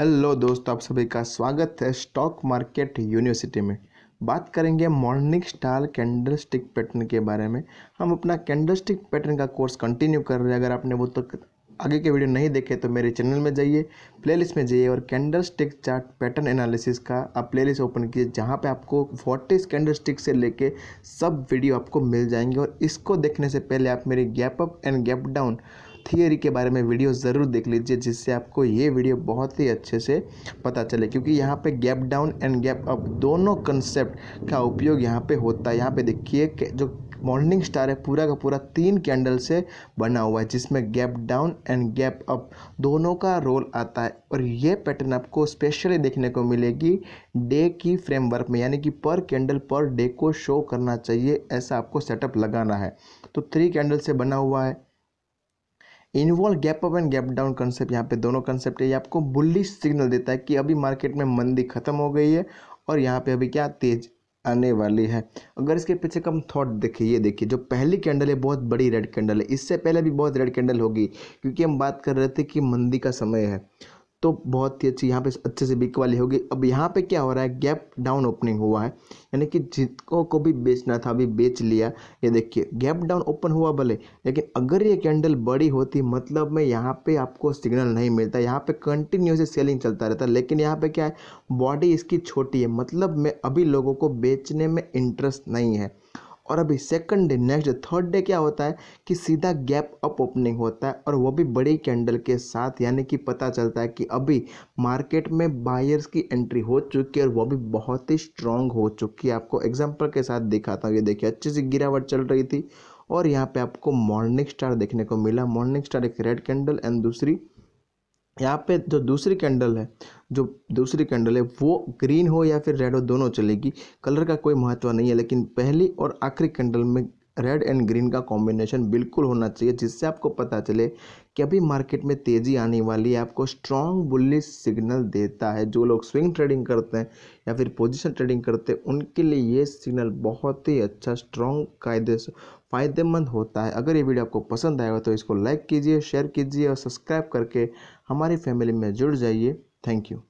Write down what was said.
Hello दोस्तों आप सभी का स्वागत है स्टॉक मार्केट यूनिवर्सिटी में बात करेंगे morning star candlestick pattern के बारे में हम अपना कैंडल स्टिक पैटर्न का कोर्स कंटिन्यू कर रहे हैं अगर आपने वो तो आगे के वीडियो नहीं देखे तो मेरे चैनल में जाइए प्लेलिस्ट में जाइए और candlestick chart pattern analysis का आप प्लेलिस्ट ओपन कीजिए जहाँ पे आपको फोर्टिस कैंडल स्टिक से लेके सब वीडियो आपको मिल जाएंगे और इसको देखने से पहले आप मेरे gap up and gap down theory के बारे में वीडियो ज़रूर देख लीजिए जिससे आपको ये वीडियो बहुत ही अच्छे से पता चले क्योंकि यहाँ पे gap down and gap up दोनों कंसेप्ट का उपयोग यहाँ पे होता है यहाँ पे देखिए जो मॉर्निंग स्टार है पूरा का पूरा तीन कैंडल से बना हुआ है जिसमें gap down and gap up दोनों का रोल आता है और ये पैटर्न आपको स्पेशली देखने को मिलेगी डे की फ्रेमवर्क में यानी कि पर कैंडल पर डे को शो करना चाहिए ऐसा आपको सेटअप लगाना है तो थ्री कैंडल से बना हुआ है involve gap up and gap down concept यहाँ पे दोनों कंसेप्ट है ये आपको बुलिश सिग्नल देता है कि अभी मार्केट में मंदी खत्म हो गई है और यहाँ पे अभी क्या तेज आने वाली है अगर इसके पीछे कम थॉट देखिए ये देखिए जो पहली कैंडल है बहुत बड़ी रेड कैंडल है इससे पहले भी बहुत रेड कैंडल होगी क्योंकि हम बात कर रहे थे कि मंदी का समय है तो बहुत ही अच्छी यहाँ पे अच्छे से बिक वाली होगी अब यहाँ पे क्या हो रहा है गैप डाउन ओपनिंग हुआ है यानी कि जिसको को भी बेचना था अभी बेच लिया ये देखिए गैप डाउन ओपन हुआ भले लेकिन अगर ये कैंडल बड़ी होती मतलब में यहाँ पे आपको सिग्नल नहीं मिलता यहाँ पे से सेलिंग चलता रहता लेकिन यहाँ पे क्या है बॉडी इसकी छोटी है मतलब में अभी लोगों को बेचने में इंटरेस्ट नहीं है और अभी second day next day third day क्या होता है कि सीधा गैप अप ओपनिंग होता है और वो भी बड़ी कैंडल के साथ यानी कि पता चलता है कि अभी मार्केट में बायर्स की एंट्री हो चुकी है और वो भी बहुत ही स्ट्रांग हो चुकी है आपको एग्जाम्पल के साथ दिखाता हूँ ये देखिए अच्छी सी गिरावट चल रही थी और यहाँ पे आपको मॉर्निंग स्टार देखने को मिला मॉर्निंग स्टार एक रेड कैंडल एंड दूसरी यहाँ पे जो दूसरी कैंडल है जो दूसरी कैंडल है वो ग्रीन हो या फिर रेड हो दोनों चलेगी कलर का कोई महत्व नहीं है लेकिन पहली और आखिरी कैंडल में रेड एंड ग्रीन का कॉम्बिनेशन बिल्कुल होना चाहिए जिससे आपको पता चले कि अभी मार्केट में तेज़ी आने वाली है आपको स्ट्रॉन्ग बुलिस सिग्नल देता है जो लोग स्विंग ट्रेडिंग करते हैं या फिर पोजीशन ट्रेडिंग करते हैं उनके लिए ये सिग्नल बहुत ही अच्छा स्ट्रॉन्ग कायदे से फ़ायदेमंद होता है अगर ये वीडियो आपको पसंद आएगा तो इसको लाइक कीजिए शेयर कीजिए और सब्सक्राइब करके हमारी फैमिली में जुड़ जाइए Thank you.